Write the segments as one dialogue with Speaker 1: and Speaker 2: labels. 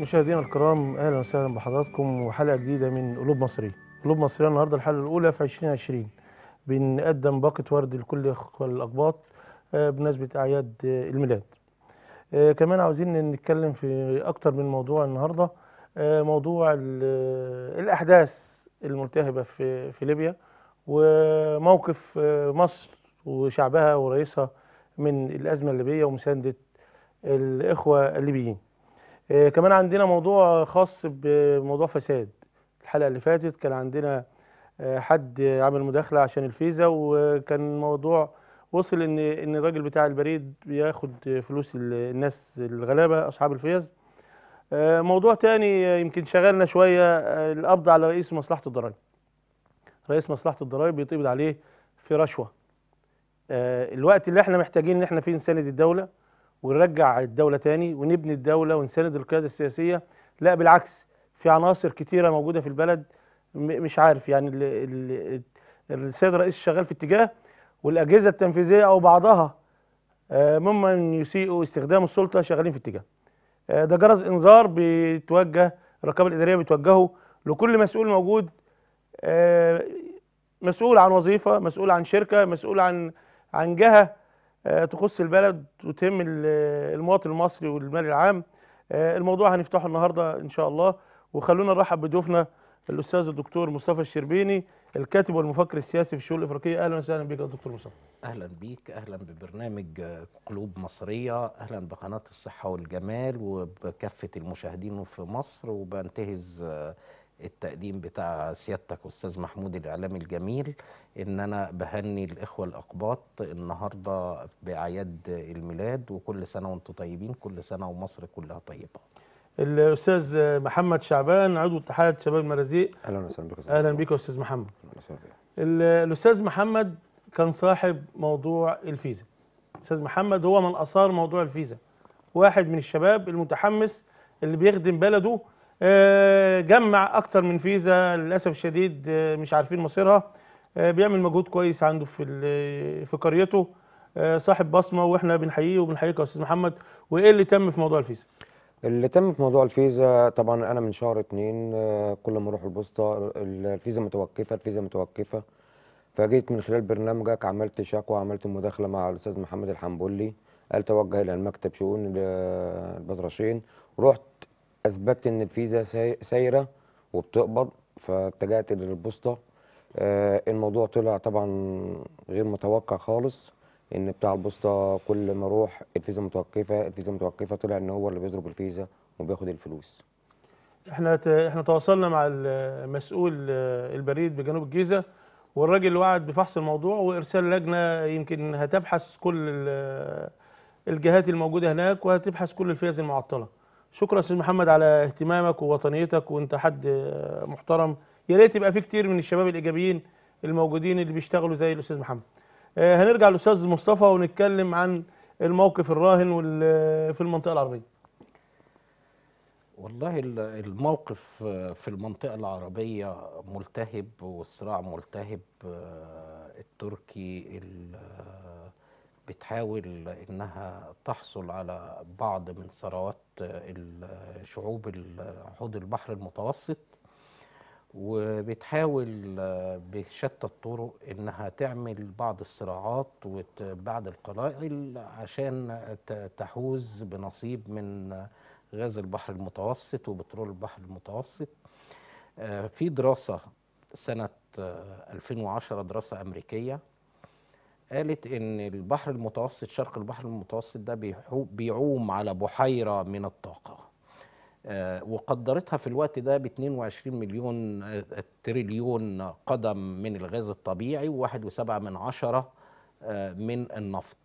Speaker 1: مشاهدينا الكرام اهلا وسهلا بحضراتكم وحلقه جديده من قلوب مصريه. قلوب مصريه النهارده الحلقه الاولى في 2020 بنقدم باقه ورد لكل الاقباط آه، بمناسبه اعياد آه، الميلاد. آه، كمان عاوزين نتكلم في اكتر من موضوع النهارده موضوع الاحداث الملتهبه في في ليبيا وموقف مصر وشعبها ورئيسها من الازمه الليبيه ومسانده الاخوه الليبيين. آه، كمان عندنا موضوع خاص بموضوع فساد الحلقه اللي فاتت كان عندنا آه، حد عمل مداخله عشان الفيزا وكان موضوع وصل ان ان الراجل بتاع البريد بياخد فلوس الناس الغلابه اصحاب الفيز آه، موضوع تاني يمكن شغلنا شويه القبض على رئيس مصلحه الضرائب رئيس مصلحه الضرائب بيتقبض عليه في رشوه الوقت اللي احنا محتاجين ان احنا فيه نساند الدوله ونرجع الدوله تاني ونبني الدوله ونساند القياده السياسيه لا بالعكس في عناصر كتيره موجوده في البلد مش عارف يعني السيد الرئيس شغال في اتجاه والاجهزه التنفيذيه او بعضها آه، ممن يسيئوا استخدام السلطه شغالين في اتجاه آه، ده جرس انذار بيتوجه الرقابه الاداريه بتوجهه لكل مسؤول موجود آه، مسؤول عن وظيفه مسؤول عن شركه مسؤول عن عن جهه آه، تخص البلد وتهم المواطن المصري والمال العام آه، الموضوع هنفتحه النهارده ان شاء الله وخلونا نرحب بضيوفنا الاستاذ الدكتور مصطفى الشربيني الكاتب والمفكر السياسي في الشؤون الافريقيه اهلا وسهلا بك يا دكتور مصطفى
Speaker 2: اهلا بيك اهلا ببرنامج قلوب مصريه اهلا بقناه الصحه والجمال وبكافه المشاهدين في مصر وبنتهز التقديم بتاع سيادتك استاذ محمود الاعلامي الجميل ان انا بهني الاخوه الاقباط النهارده
Speaker 1: باعياد الميلاد وكل سنه وانتم طيبين كل سنه ومصر كلها طيبه الاستاذ محمد شعبان عضو اتحاد شباب المرازيق
Speaker 3: اهلا وسهلا بك
Speaker 1: اهلا بك يا استاذ محمد اهلا وسهلا الاستاذ محمد كان صاحب موضوع الفيزا الاستاذ محمد هو من اثار موضوع الفيزا واحد من الشباب المتحمس اللي بيخدم بلده آه، جمع اكتر من فيزا للاسف الشديد آه، مش عارفين مصيرها آه، بيعمل مجهود كويس عنده في في قريته صاحب بصمه واحنا بنحييه وبنحييك يا استاذ محمد وايه اللي تم في موضوع الفيزا
Speaker 3: اللي تم في موضوع الفيزا طبعا انا من شهر اثنين كل ما اروح البوسطه الفيزا متوقفه الفيزا متوقفه فجيت من خلال برنامجك عملت شكوى عملت مداخله مع الاستاذ محمد الحنبولي قال توجه الى المكتب شؤون البدرشين رحت اثبتت ان الفيزا سايره وبتقبض فاتجهت للبوسطه آه، الموضوع طلع طبعا غير متوقع خالص ان بتاع البوسطه كل ما اروح الفيزا متوقفه الفيزا متوقفه طلع ان هو اللي بيضرب الفيزا وبياخد الفلوس
Speaker 1: احنا احنا تواصلنا مع المسؤول آه، البريد بجنوب الجيزه والراجل وعد بفحص الموضوع وارسال لجنه يمكن هتبحث كل آه، الجهات الموجوده هناك وهتبحث كل الفيز المعطله شكرا استاذ محمد على اهتمامك ووطنيتك وانت حد محترم يا ريت يبقى في كتير من الشباب الايجابيين الموجودين اللي بيشتغلوا زي الاستاذ محمد آه، هنرجع للاستاذ مصطفى ونتكلم عن الموقف الراهن في المنطقه العربيه
Speaker 2: والله الموقف في المنطقة العربية ملتهب والصراع ملتهب آه، التركي بتحاول انها تحصل على بعض من ثروات الشعوب حوض البحر المتوسط وبتحاول بشتى الطرق انها تعمل بعض الصراعات وبعض القلائل عشان تحوز بنصيب من غاز البحر المتوسط وبترول البحر المتوسط آه، في دراسه سنه 2010 آه، دراسه امريكيه قالت ان البحر المتوسط شرق البحر المتوسط ده بيعوم على بحيره من الطاقه آه، وقدرتها في الوقت ده ب 22 مليون آه، تريليون قدم من الغاز الطبيعي و1.7 من عشرة آه، من النفط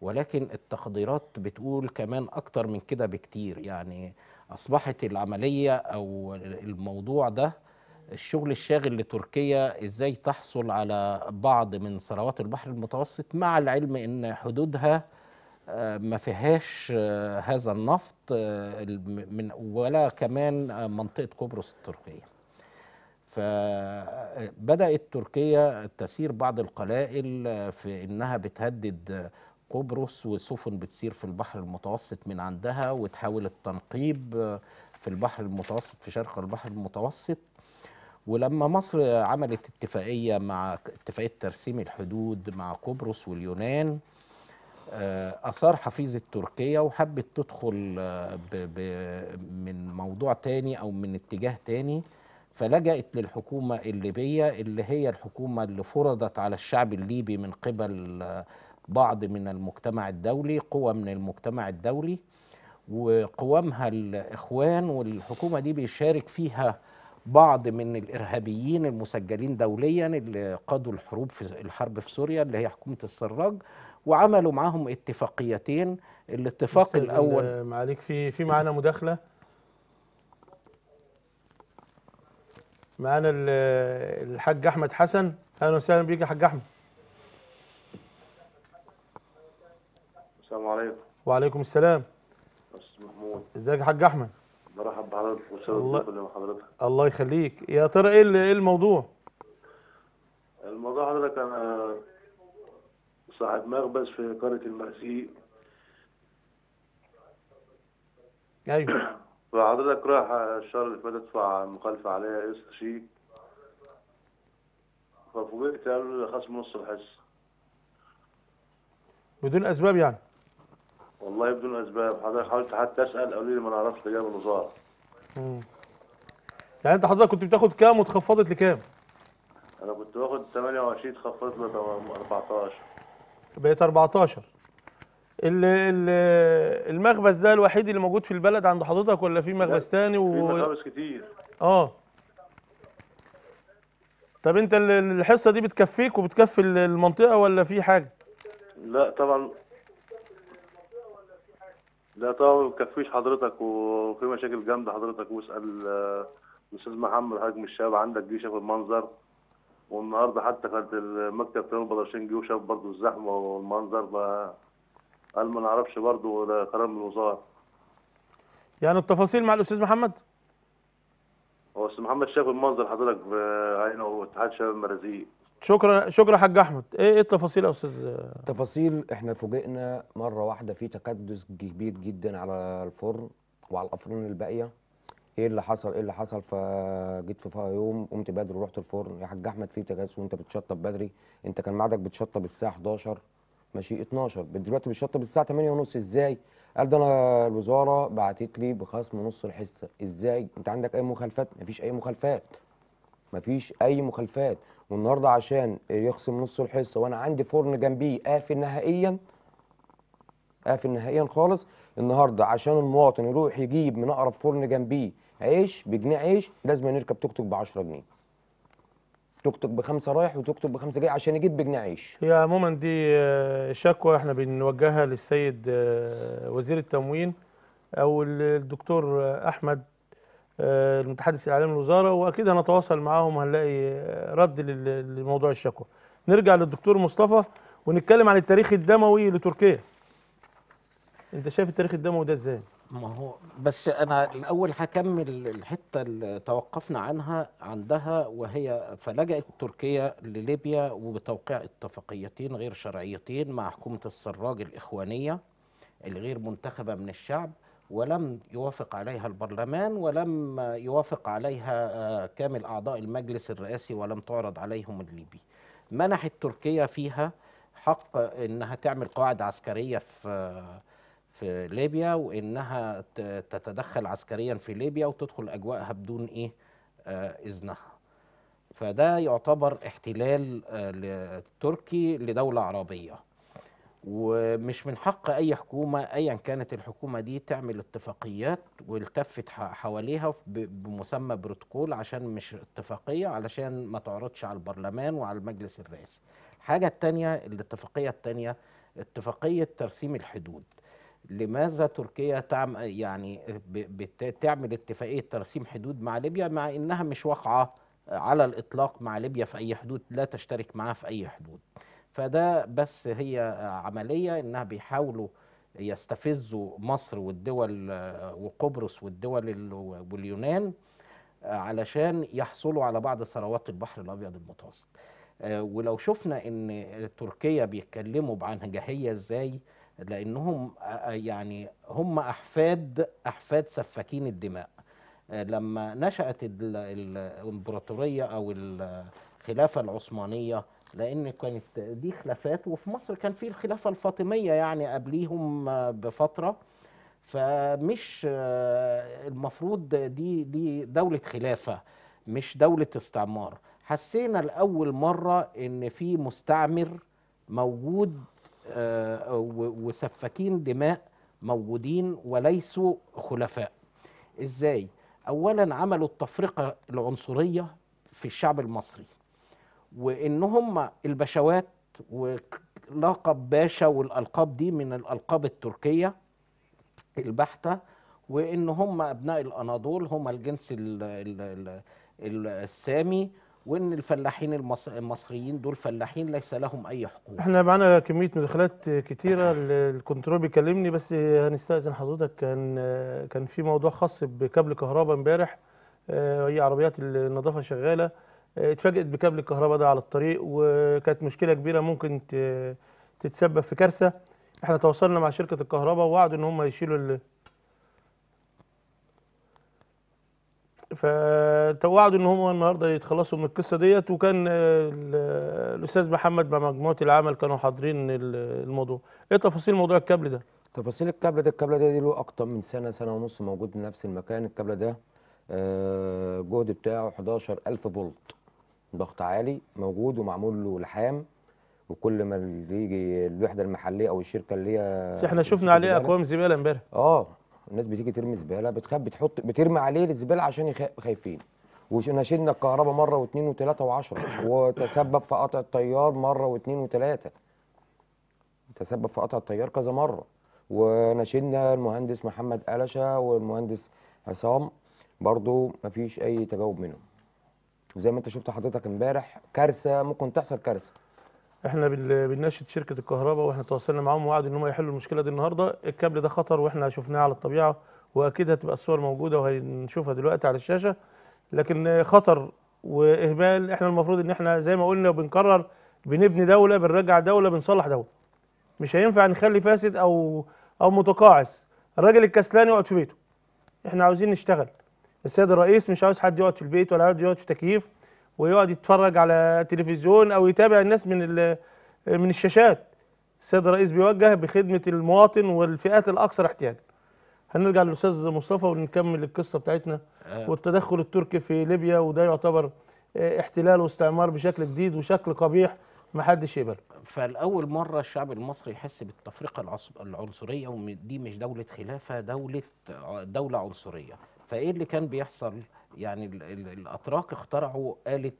Speaker 2: ولكن التقديرات بتقول كمان أكتر من كده بكتير يعني أصبحت العملية أو الموضوع ده الشغل الشاغل لتركيا ازاي تحصل على بعض من ثروات البحر المتوسط مع العلم ان حدودها آه، ما فيهاش آه، هذا النفط آه، من ولا كمان منطقه قبرص التركيه فبدات تركيا تسير بعض القلائل في انها بتهدد قبرص وسفن بتسير في البحر المتوسط من عندها وتحاول التنقيب في البحر المتوسط في شرق البحر المتوسط ولما مصر عملت اتفاقيه مع اتفاقيه ترسيم الحدود مع قبرص واليونان آه، اثار حفيظه تركيا وحبت تدخل بـ آه، بـ من موضوع تاني او من اتجاه تاني فلجأت للحكومة الليبية اللي هي الحكومة اللي فرضت على الشعب الليبي من قبل آه، بعض من المجتمع الدولي قوى من المجتمع الدولي وقوامها الإخوان والحكومة دي بيشارك فيها بعض من الارهابيين المسجلين دوليا اللي قادوا الحروب في الحرب في سوريا اللي هي حكومه السراج وعملوا معاهم اتفاقيتين الاتفاق الاول
Speaker 1: معاليك في في معانا مداخله معانا الحاج احمد حسن اهلا وسهلا بيك يا حاج احمد السلام عليكم وعليكم السلام
Speaker 4: استاذ محمود
Speaker 1: ازيك يا حاج احمد
Speaker 4: برحب بحضرتك الله اللي حضرتك
Speaker 1: الله يخليك يا ترى إيه, ايه الموضوع؟
Speaker 4: الموضوع حضرتك انا صاحب مخبز في قريه المرسي ايوه فحضرتك رايح الشهر اللي فات ادفع مخالفه عليا قسط شيء ففوجئت قالوا لي خصم نص الحصه
Speaker 1: بدون اسباب يعني
Speaker 4: والله بدون اسباب حضرتك حاولت حتى اسال قالوا لي ما نعرفش تجاوب الوزاره
Speaker 1: امم يعني انت حضرتك كنت بتاخد كام واتخفضت لكام؟
Speaker 4: انا كنت باخد 28 اتخفضت ل 14
Speaker 1: بقيت 14 ال ال المخبز ده الوحيد اللي موجود في البلد عند حضرتك ولا في مخبز تاني و... في مخابز كتير اه طب انت الحصه دي بتكفيك وبتكفي المنطقه ولا في حاجه؟
Speaker 4: لا طبعا لا طبعا ما حضرتك وفي مشاكل جامده حضرتك واسال الاستاذ آه، محمد من الشباب عندك جه شاف المنظر والنهارده حتى كانت المكتب في بدرشين جه وشاف برضه الزحمه والمنظر بقى قال ما نعرفش برضه ده كلام من الوزاره
Speaker 1: يعني التفاصيل مع الاستاذ محمد
Speaker 4: هو الاستاذ محمد شاف المنظر حضرتك في آه، عينه واتحاد شباب المرازيق
Speaker 3: شكرا شكرا حاج احمد ايه ايه التفاصيل يا استاذ تفاصيل احنا فوجئنا مره واحده في تكدس كبير جدا على الفرن وعلى الافران الباقيه ايه اللي حصل ايه اللي حصل فجيت في يوم قمت بدري ورحت الفرن يا حاج احمد في تكدس وانت بتشطب بدري انت كان ميعادك بتشطب الساعه 11 ماشي 12 دلوقتي بتشطب الساعه 8:30 ازاي قال ده انا الوزاره بعتت لي بخصم نص الحصه ازاي انت عندك اي مخالفات مفيش اي مخالفات مفيش اي مخالفات والنهارده عشان يخصم نص الحصه وانا عندي فرن جنبيه قافل نهائيا قافل نهائيا خالص النهارده عشان المواطن يروح يجيب من اقرب فرن جنبيه عيش بجنيه عيش لازم نركب توك توك ب 10 جنيه توك توك بخمسه رايح وتوك توك بخمسه جاي عشان يجيب بجنيه عيش
Speaker 1: هي عموما دي آه، شكوى احنا بنوجهها للسيد آه، وزير التموين او الدكتور آه، احمد آه، المتحدث الاعلامي للوزاره واكيد هنتواصل معاهم وهنلاقي آه، رد لموضوع الشكوى. نرجع للدكتور مصطفى ونتكلم عن التاريخ الدموي لتركيا. انت شايف التاريخ الدموي ده ازاي؟ ما هو
Speaker 2: بس انا الاول هكمل الحته اللي توقفنا عنها عندها وهي فلجأت تركيا لليبيا وبتوقيع اتفاقيتين غير شرعيتين مع حكومه السراج الاخوانيه الغير منتخبه من الشعب ولم يوافق عليها البرلمان ولم يوافق عليها آه، كامل أعضاء المجلس الرئاسي ولم تعرض عليهم الليبي منحت تركيا فيها حق انها تعمل قواعد عسكريه في في ليبيا وانها تتدخل عسكريا في ليبيا وتدخل اجواءها بدون ايه آه، اذنها فده يعتبر احتلال آه، تركي لدوله عربيه ومش من حق اي حكومه ايا كانت الحكومه دي تعمل اتفاقيات والتفت حواليها بمسمى بروتوكول عشان مش اتفاقيه علشان ما تعرضش على البرلمان وعلى المجلس الرئاسي الحاجه الثانيه الاتفاقيه الثانيه اتفاقيه ترسيم الحدود لماذا تركيا تعم يعني بتعمل اتفاقيه ترسيم حدود مع ليبيا مع انها مش واقعه على الاطلاق مع ليبيا في اي حدود لا تشترك معها في اي حدود فده بس هي عمليه انها بيحاولوا يستفزوا مصر والدول آه، وقبرص والدول واليونان آه، علشان يحصلوا على بعض ثروات البحر الابيض المتوسط آه، ولو شفنا ان تركيا بيتكلموا عن بعنجهيه ازاي لانهم يعني هم احفاد احفاد سفاكين الدماء لما نشات الامبراطوريه او الخلافه العثمانيه لان كانت دي خلافات وفي مصر كان في الخلافه الفاطميه يعني قبليهم بفتره فمش آه، المفروض دي دي دوله خلافه مش دوله استعمار حسينا لاول مره ان في مستعمر موجود آه، وسفاكين دماء موجودين وليسوا خلفاء ازاي اولا عملوا التفرقه العنصريه في الشعب المصري وان هم البشوات ولقب باشا والالقاب دي من الالقاب التركيه البحته وان هم ابناء الاناضول هم الجنس الـ الـ الـ السامي وان الفلاحين المصريين دول فلاحين ليس لهم اي حقوق احنا
Speaker 1: معانا كميه مداخلات كتيره الكنترول بيكلمني بس هنستاذن حضرتك كان كان في موضوع خاص بكابل كهرباء امبارح آه، هي عربيات النظافه شغاله اتفاجئت بكابل الكهرباء ده على الطريق وكانت مشكله كبيره ممكن تتسبب في كارثه احنا تواصلنا مع شركه الكهرباء ووعدوا ان هم يشيلوا ال فتوعدوا ان هم النهارده يتخلصوا من القصه ديت وكان الاستاذ محمد مع مجموعه العمل كانوا حاضرين الموضوع ايه
Speaker 3: تفاصيل موضوع الكابل ده تفاصيل الكابل ده الكابل ده له اكتر من سنه سنه ونص موجود في نفس المكان الكابل ده الجهد آه، بتاعه 11000 فولت ضغط عالي موجود ومعمول له لحام وكل ما يجي الوحده المحليه او الشركه اللي هي احنا شفنا عليه اقوام زباله امبارح اه الناس بتيجي ترمي زباله بتخاف بتحط بترمي عليه الزباله عشان خايفين ونشدنا الكهرباء مره واثنين وثلاثه وعشره وتسبب في قطع التيار مره واثنين وثلاثه تسبب في قطع التيار كذا مره وناشدنا المهندس محمد قلشه والمهندس عصام برضو مفيش اي تجاوب منهم زي ما انت شفت حضرتك امبارح كارثه ممكن تحصل كارثه
Speaker 1: احنا بنناشد شركه الكهرباء واحنا تواصلنا معاهم ووعدوا ان هم يحلوا المشكله دي النهارده الكابل ده خطر واحنا شفناه على الطبيعه واكيد هتبقى الصور موجوده وهنشوفها دلوقتي على الشاشه لكن خطر واهمال احنا المفروض ان احنا زي ما قلنا وبنكرر بنبني دوله بنرجع دوله بنصلح دوله مش هينفع نخلي فاسد او او متقاعس الراجل الكسلان يقعد في بيته احنا عاوزين نشتغل السيد الرئيس مش عاوز حد يقعد في البيت ولا عاوز يقعد في تكييف ويقعد يتفرج على تلفزيون او يتابع الناس من من الشاشات السيد الرئيس بيوجه بخدمه المواطن والفئات الاكثر احتياجا هنرجع للاستاذ مصطفى ونكمل القصه بتاعتنا آه. والتدخل التركي في ليبيا وده يعتبر آه، احتلال واستعمار بشكل جديد وشكل قبيح ما حدش يقبل
Speaker 2: فالاول مره الشعب المصري يحس
Speaker 1: بالتفرقه
Speaker 2: العنصريه ودي مش دوله خلافه دوله آه، دوله عنصريه فايه اللي كان بيحصل يعني الاتراك اخترعوا آلة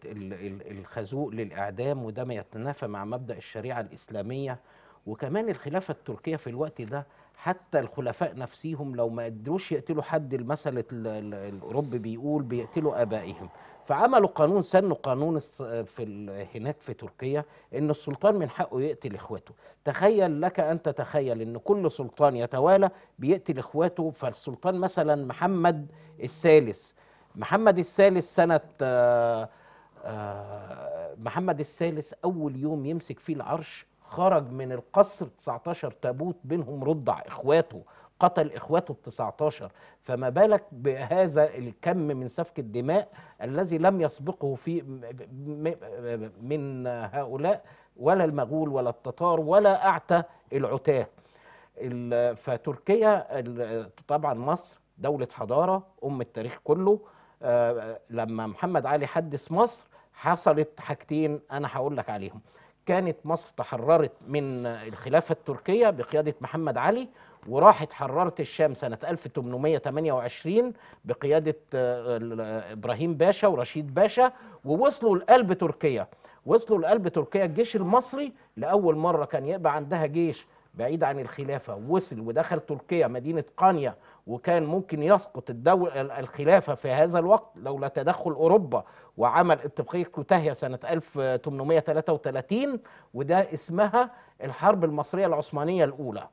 Speaker 2: الخازوق للاعدام وده ما يتنافى مع مبدا الشريعه الاسلاميه وكمان الخلافه التركيه في الوقت ده حتى الخلفاء نفسيهم لو ما قدروش يقتلوا حد المثل الاوروبي بيقول بيقتلوا ابائهم فعملوا قانون سنوا قانون في هناك في تركيا ان السلطان من حقه يقتل اخواته تخيل لك ان تتخيل ان كل سلطان يتوالى بيقتل اخواته فالسلطان مثلا محمد الثالث محمد الثالث سنه آه، آه، محمد الثالث اول يوم يمسك فيه العرش خرج من القصر 19 تابوت بينهم رضع اخواته قتل اخواته ال 19 فما بالك بهذا الكم من سفك الدماء الذي لم يسبقه في من هؤلاء ولا المغول ولا التتار ولا اعتى العتاه فتركيا طبعا مصر دولة حضارة أم التاريخ كله آه، لما محمد علي حدث مصر حصلت حاجتين أنا هقول لك عليهم كانت مصر تحررت من الخلافة التركية بقيادة محمد علي وراحت حررت الشام سنة 1828 بقيادة آه، آه، إبراهيم باشا ورشيد باشا ووصلوا لقلب تركيا وصلوا لقلب تركيا الجيش المصري لأول مرة كان يبقى عندها جيش بعيد عن الخلافة وصل ودخل تركيا مدينة قانيا وكان ممكن يسقط الدول الخلافة في هذا الوقت لولا تدخل أوروبا وعمل اتفاقية كوتاهيا سنة 1833 وده اسمها الحرب المصرية العثمانية الأولى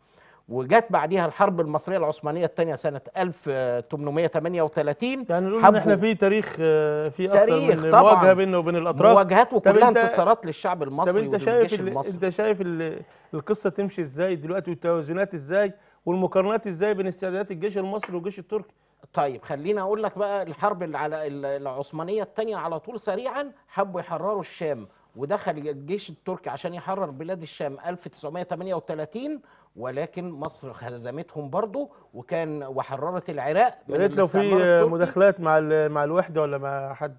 Speaker 2: وجت بعديها الحرب المصريه العثمانيه الثانيه سنه 1838
Speaker 1: يعني نقول ان احنا في تاريخ آه، في اكثر تاريخ من مواجهه بينه وبين الاطراف مواجهات وكلها انتصارات للشعب المصري طب انت شايف المصري. انت شايف القصه تمشي ازاي دلوقتي والتوازنات ازاي والمقارنات ازاي بين استعدادات الجيش المصري والجيش التركي طيب خلينا
Speaker 2: اقول لك بقى الحرب على العثمانيه الثانيه على طول سريعا حبوا يحرروا الشام ودخل الجيش التركي عشان يحرر بلاد الشام 1938 ولكن مصر هزمتهم برضه وكان وحررت العراق يا ريت لو في مداخلات مع مع الوحده ولا مع حد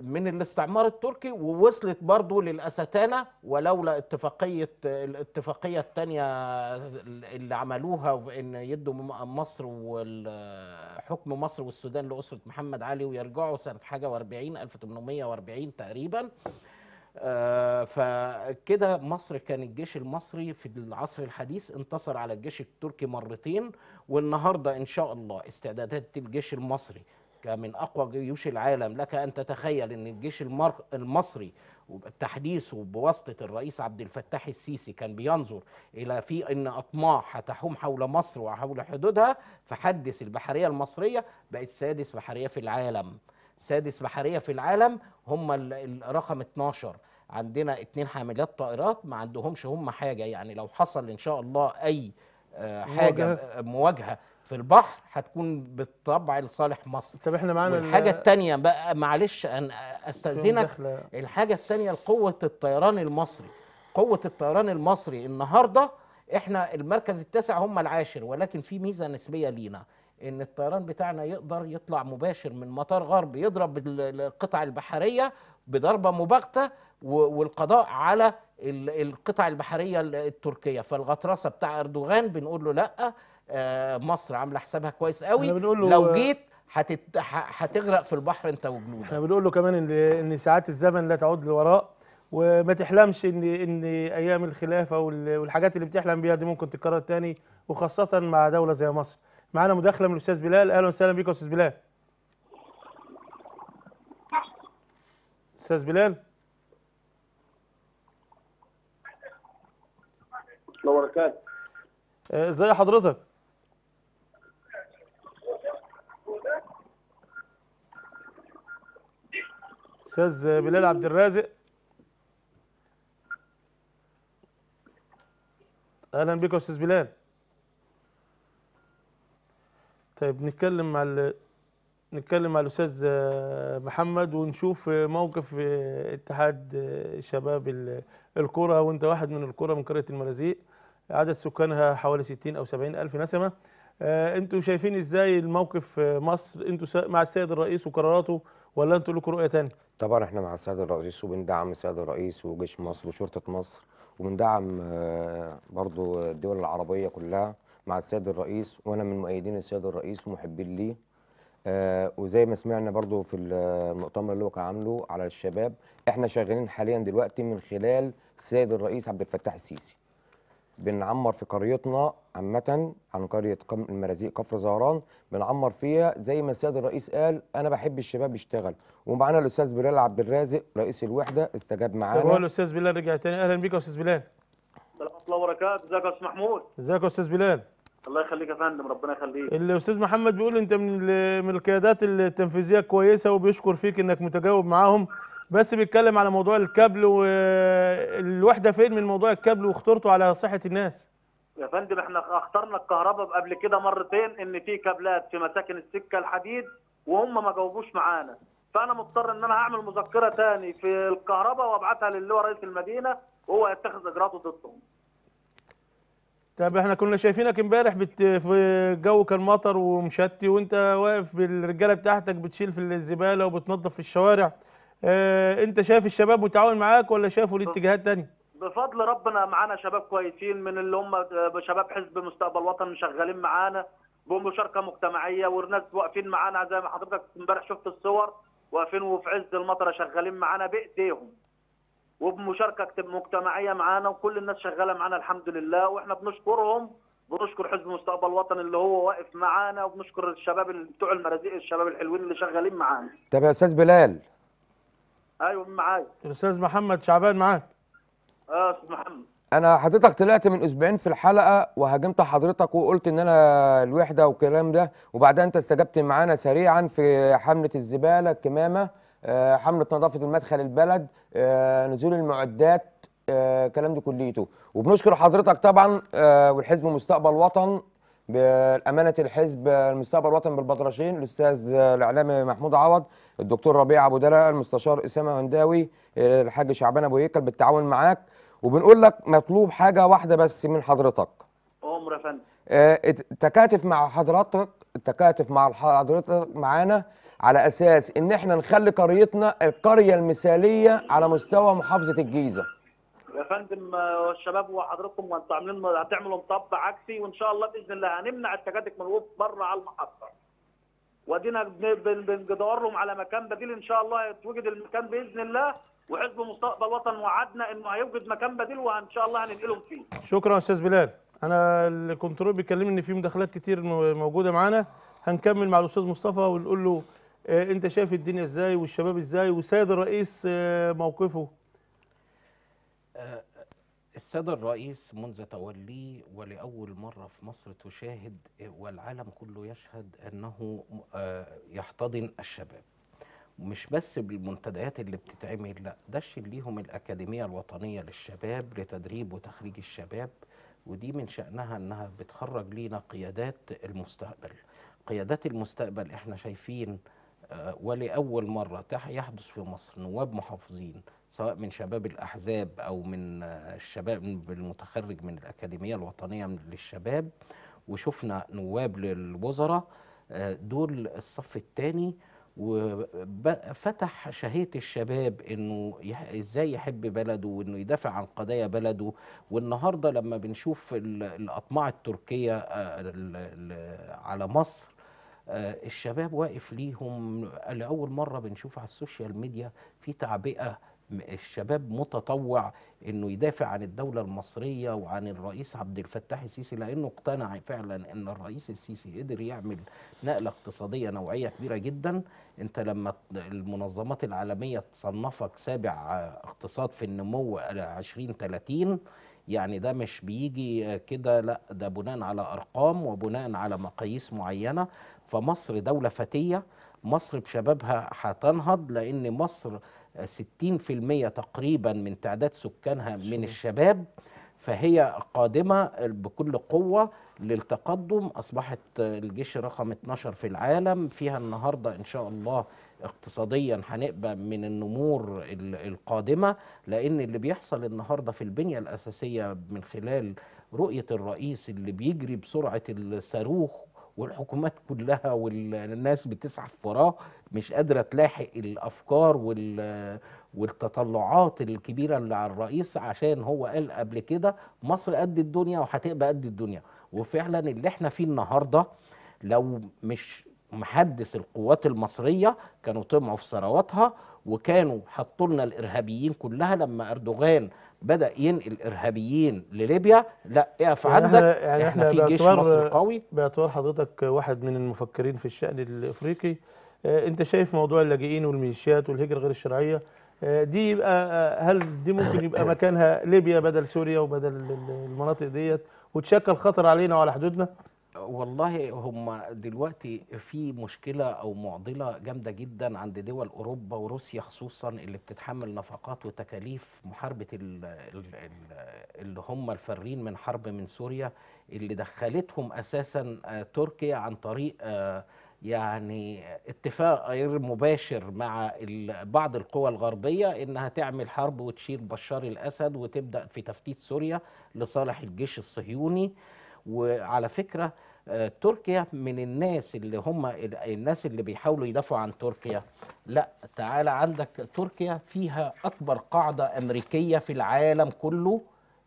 Speaker 2: من الاستعمار التركي ووصلت برضه للاستانه ولولا اتفاقيه الاتفاقيه الثانيه اللي عملوها ان يدوا مصر وحكم مصر والسودان لاسره محمد علي ويرجعوا سنه حاجه و40 1840 تقريبا آه، فكده مصر كان الجيش المصري في العصر الحديث انتصر على الجيش التركي مرتين والنهارده ان شاء الله استعدادات الجيش المصري من اقوى جيوش العالم لك ان تتخيل ان الجيش المصري وبالتحديث وبواسطة الرئيس عبد الفتاح السيسي كان بينظر الى في ان اطماع هتحوم حول مصر وحول حدودها فحدث البحريه المصريه بقت سادس بحريه في العالم سادس بحريه في العالم هم الرقم 12 عندنا اتنين حاملات طائرات ما عندهمش هم حاجه يعني لو حصل ان شاء الله اي آه، حاجه مواجهه, مواجهة في البحر هتكون بالطبع لصالح مصر طب احنا معانا الحاجه الثانيه بقى معلش انا استاذنك الحاجه الثانيه قوه الطيران المصري قوه الطيران المصري النهارده احنا المركز التاسع هم العاشر ولكن في ميزه نسبيه لينا ان الطيران بتاعنا يقدر يطلع مباشر من مطار غرب يضرب القطع البحريه بضربه مباغته والقضاء على القطع البحريه التركيه فالغطرسه بتاع اردوغان بنقول له لا آه، مصر عامله حسابها كويس قوي لو جيت هتغرق في البحر انت وجنودك
Speaker 1: احنا بنقول له كمان ان ان ساعات الزمن لا تعود لوراء وما تحلمش ان ان ايام الخلافه والحاجات اللي بتحلم بيها دي ممكن تتكرر تاني وخاصه مع دوله زي مصر معانا مداخله من الاستاذ بلال اهلا وسهلا بيك يا استاذ بلال استاذ بلال الله وبركاته آه، ازي حضرتك استاذ بلال عبد الرازق اهلا بيك يا استاذ بلال طيب نتكلم ال... نتكلم مع الاستاذ آه، محمد ونشوف آه، موقف آه، اتحاد شباب الكره وانت واحد من الكره من قريه المرازيق عدد سكانها حوالي 60 او 70 الف نسمه انتوا شايفين ازاي الموقف مصر
Speaker 3: انتوا مع السيد الرئيس وقراراته ولا انتوا لكم رؤيه ثانيه طبعا احنا مع السيد الرئيس وبندعم السيد الرئيس وجيش مصر وشرطه مصر وبندعم برضو الدول العربيه كلها مع السيد الرئيس وانا من مؤيدين السيد الرئيس ومحبين ليه آه وزي ما سمعنا برضو في المؤتمر اللي هو كان عامله على الشباب احنا شغالين حاليا دلوقتي من خلال السيد الرئيس عبد الفتاح السيسي بنعمر في قريتنا عامة عن قرية المرازيق كفر زهران بنعمر فيها زي ما السيد الرئيس قال أنا بحب الشباب يشتغل ومعانا الأستاذ بلال عبد الرازق رئيس الوحدة استجاب معانا هو
Speaker 1: الأستاذ بلال رجع تاني أهلا بيك يا أستاذ بلال ورحمة الله وبركاته ازيك يا أستاذ محمود ازيك يا أستاذ بلال
Speaker 5: الله يخليك يا فندم ربنا يخليك
Speaker 1: الاستاذ محمد بيقول انت من من القيادات التنفيذيه كويسه وبيشكر فيك انك متجاوب معاهم بس بيتكلم على موضوع الكابل والوحده فين من موضوع الكابل وخطورته على صحه الناس يا
Speaker 5: فندم احنا اخترنا الكهرباء قبل كده مرتين ان في كابلات في مساكن السكه الحديد وهم ما جاوبوش معانا فانا مضطر ان انا هعمل مذكره تاني في الكهرباء وابعتها للي هو رئيس المدينه وهو يتخذ اجراءاته ضدهم
Speaker 1: طب احنا كنا شايفينك امبارح بت... في جو كان مطر ومشتي وانت واقف بالرجاله بتاعتك بتشيل في الزباله وبتنظف في الشوارع اه انت شايف الشباب متعاون معاك ولا شايفه ليه اتجاهات ثانيه؟
Speaker 5: بفضل ربنا معانا شباب كويسين من اللي هم آه، شباب حزب مستقبل وطن شغالين معانا بمشاركه مجتمعيه والناس واقفين معانا زي ما حضرتك امبارح شفت الصور واقفين وفي عز المطره شغالين معانا بايديهم وبمشاركه مجتمعيه معانا وكل الناس شغاله معانا الحمد لله واحنا بنشكرهم بنشكر حزب مستقبل الوطن اللي هو واقف معانا وبنشكر الشباب بتوع المرازيق الشباب الحلوين اللي شغالين معانا.
Speaker 3: طب يا استاذ بلال
Speaker 5: ايوه معايا
Speaker 3: الاستاذ محمد شعبان معاك
Speaker 5: اه استاذ محمد
Speaker 3: انا حضرتك طلعت من اسبوعين في الحلقه وهاجمت حضرتك وقلت ان انا الوحده والكلام ده وبعدها انت استجبت معانا سريعا في حمله الزباله الكمامه آه، حمله نظافه المدخل البلد آه، نزول المعدات آه، الكلام ده كليته وبنشكر حضرتك طبعا والحزب مستقبل وطن بأمانة الحزب المستقبل الوطن بالبطرشين الأستاذ الإعلامي محمود عوض الدكتور ربيع أبو دلع المستشار أسامة هنداوي الحاج شعبان أبو هيكل بالتعاون معاك وبنقول لك مطلوب حاجة واحدة بس من حضرتك أمر يا فندم التكاتف مع حضرتك التكاتف مع حضرتك معانا على اساس ان احنا نخلي قريتنا القريه المثاليه على مستوى محافظه الجيزه
Speaker 5: يا فندم آه، والشباب وحضراتكم وانتوا عاملين هتعملوا مطب عكسي وان شاء الله باذن الله هنمنع التكاتك من الوقوف بره على المحطه وادينا بندور لهم على مكان بديل ان شاء الله يتوجد المكان باذن الله وحزب مستقبل وطن وعدنا انه هيوجد مكان بديل وان شاء الله هننقلهم فيه
Speaker 1: شكرا استاذ بلال انا الكنترول بيكلمني ان في مداخلات كتير موجوده معانا هنكمل مع الاستاذ مصطفى ونقول له آه، انت شايف الدنيا ازاي والشباب ازاي والسيد الرئيس آه، موقفه
Speaker 2: آه، السادة الرئيس منذ توليه ولأول مرة في مصر تشاهد والعالم كله يشهد أنه يحتضن الشباب مش بس بالمنتديات اللي بتتعمل لا ده ليهم الأكاديمية الوطنية للشباب لتدريب وتخريج الشباب ودي من شأنها أنها بتخرج لينا قيادات المستقبل قيادات المستقبل احنا شايفين ولأول مرة يحدث في مصر نواب محافظين سواء من شباب الأحزاب أو من الشباب المتخرج من الأكاديمية الوطنية للشباب وشفنا نواب للوزراء دول الصف الثاني وفتح شهية الشباب انه ازاي يحب بلده وانه يدافع عن قضايا بلده والنهارده لما بنشوف الاطماع التركية آه، على مصر آه، الشباب واقف ليهم لاول مره بنشوف على السوشيال ميديا في تعبئه الشباب متطوع انه يدافع عن الدوله المصريه وعن الرئيس عبد الفتاح السيسي لانه اقتنع فعلا ان الرئيس السيسي قدر يعمل نقله اقتصاديه نوعيه كبيره جدا انت لما المنظمات العالميه تصنفك سابع آه، اقتصاد في النمو 2030 يعني ده مش بيجي كده لا ده بناء على ارقام وبناء على مقاييس معينه فمصر دولة فتية مصر بشبابها هتنهض لأن مصر 60% تقريبا من تعداد سكانها من الشباب فهي قادمة بكل قوة للتقدم أصبحت الجيش رقم 12 في العالم فيها النهاردة إن شاء الله اقتصاديا هنبقى من النمور القادمة لأن اللي بيحصل النهاردة في البنية الأساسية من خلال رؤية الرئيس اللي بيجري بسرعة الصاروخ والحكومات كلها والناس بتسعف وراه مش قادره تلاحق الافكار وال والتطلعات الكبيره اللي على الرئيس عشان هو قال قبل كده مصر قد الدنيا وهتبقى قد الدنيا وفعلا اللي احنا فيه النهارده لو مش محدث القوات المصريه كانوا طمعوا في ثرواتها وكانوا حطوا لنا الارهابيين كلها لما اردوغان بدا ينقل ارهابيين لليبيا لا اقف يعني عندك يعني احنا, يعني احنا في جيش مصري
Speaker 1: قوي باعتبار حضرتك واحد من المفكرين في الشان الافريقي اه انت شايف موضوع اللاجئين والميليشيات والهجره غير الشرعيه آه، دي يبقى آه، هل دي ممكن يبقى مكانها ليبيا بدل سوريا وبدل المناطق ديت وتشكل خطر علينا وعلى حدودنا؟ والله
Speaker 2: هم دلوقتي في مشكله او معضله جامده جدا عند دول اوروبا وروسيا خصوصا اللي بتتحمل نفقات وتكاليف محاربه اللي هم الفارين من حرب من سوريا اللي دخلتهم اساسا آه، تركيا عن طريق آه، يعني اتفاق غير مباشر مع بعض القوى الغربية إنها تعمل حرب وتشيل بشار الأسد وتبدأ في تفتيت سوريا لصالح الجيش الصهيوني وعلى فكره آه، تركيا من الناس اللي هم الناس اللي بيحاولوا يدافعوا عن تركيا لا تعالى عندك تركيا فيها اكبر قاعده امريكيه في العالم كله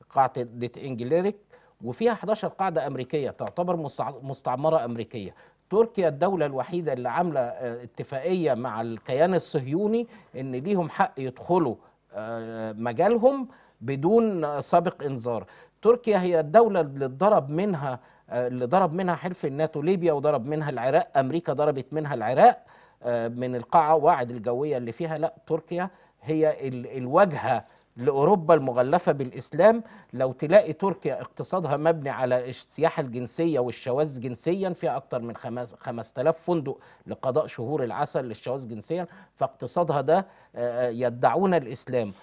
Speaker 2: قاعده انجليريك وفيها 11 قاعده امريكيه تعتبر مستعمره امريكيه تركيا الدولة الوحيدة اللي عاملة آه، اتفاقية مع الكيان الصهيوني ان ليهم حق يدخلوا آه، مجالهم بدون سابق انذار تركيا هي الدولة اللي ضرب منها آه، اللي ضرب منها حلف الناتو ليبيا وضرب منها العراق أمريكا ضربت منها العراق آه، من القاعة واعد الجوية اللي فيها لا تركيا هي الواجهة لأوروبا المغلفة بالإسلام لو تلاقي تركيا اقتصادها مبني على السياحة الجنسية والشواذ جنسيا فيها أكثر من 5000 فندق لقضاء شهور العسل للشواذ جنسيا فاقتصادها ده آه، يدعون الإسلام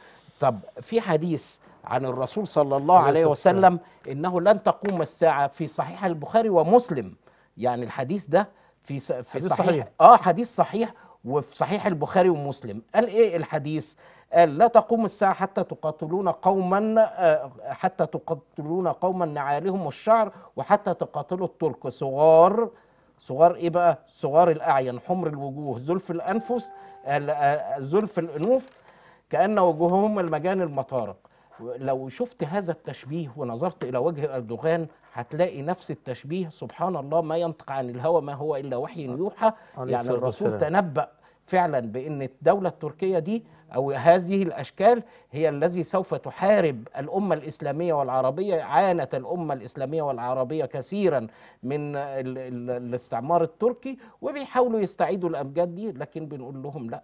Speaker 2: طب في حديث عن الرسول صلى الله عليه وسلم انه لن تقوم الساعه في صحيح البخاري ومسلم يعني الحديث ده في في صحيح, صحيح اه حديث صحيح وفي صحيح البخاري ومسلم قال ايه الحديث قال لا تقوم الساعة حتى تقاتلون قوما آه، حتى تقاتلون قوما نعالهم الشعر وحتى تقاتلوا الترك صغار صغار ايه بقى؟ صغار الاعين، حمر الوجوه، زلف الانفس، آه، زلف الانوف كان وجوههم المجان المطارق. لو شفت هذا التشبيه ونظرت الى وجه اردوغان هتلاقي نفس التشبيه سبحان الله ما ينطق عن الهوى ما هو الا وحي يوحى يعني الرسول تنبأ فعلا بان الدوله التركيه دي او هذه الاشكال هي الذي سوف تحارب الامه الاسلاميه والعربيه عانت الامه الاسلاميه والعربيه كثيرا من الاستعمار التركي وبيحاولوا يستعيدوا الامجاد دي لكن بنقول لهم لا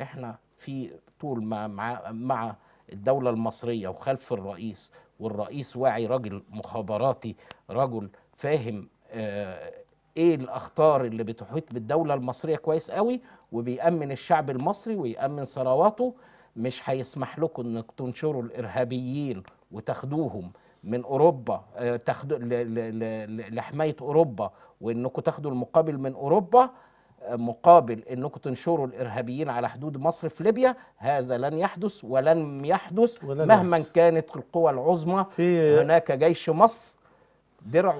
Speaker 2: احنا في طول ما مع, مع الدولة المصرية وخلف الرئيس والرئيس واعي راجل مخابراتي رجل فاهم آه، ايه الاخطار اللي بتحيط بالدوله المصريه كويس قوي وبيامن الشعب المصري ويامن ثرواته مش هيسمح لكم انك تنشروا الارهابيين وتاخدوهم من اوروبا آه، تاخدوا لحمايه اوروبا وانكم تاخدوا المقابل من اوروبا مقابل انكم تنشروا الارهابيين على حدود مصر في ليبيا هذا لن يحدث ولن يحدث ولن مهما يحدث. كانت القوى العظمى في هناك جيش مصر درع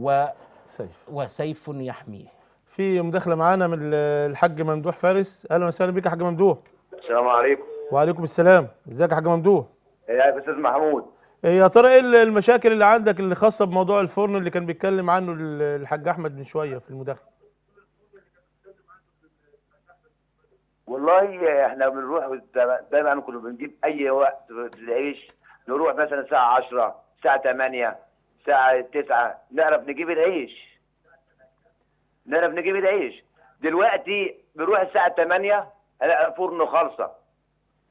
Speaker 1: و سيف. وسيف يحميه في مداخله معانا من الحاج ممدوح فارس اهلا وسهلا بك يا حاج ممدوح
Speaker 6: السلام عليكم
Speaker 1: وعليكم السلام ازيك يا حاج ممدوح
Speaker 6: ايه يا استاذ محمود
Speaker 1: إيه يا ترى ايه المشاكل اللي عندك اللي خاصه بموضوع الفرن اللي كان بيتكلم عنه الحاج احمد من شويه في المداخله
Speaker 6: والله احنا بنروح دايما كنا بنجيب اي وقت العيش نروح مثلا الساعه 10 الساعه 8 الساعه 9 نعرف نجيب العيش نعرف نجيب العيش دلوقتي بنروح الساعه 8 الاقي فرن خالصه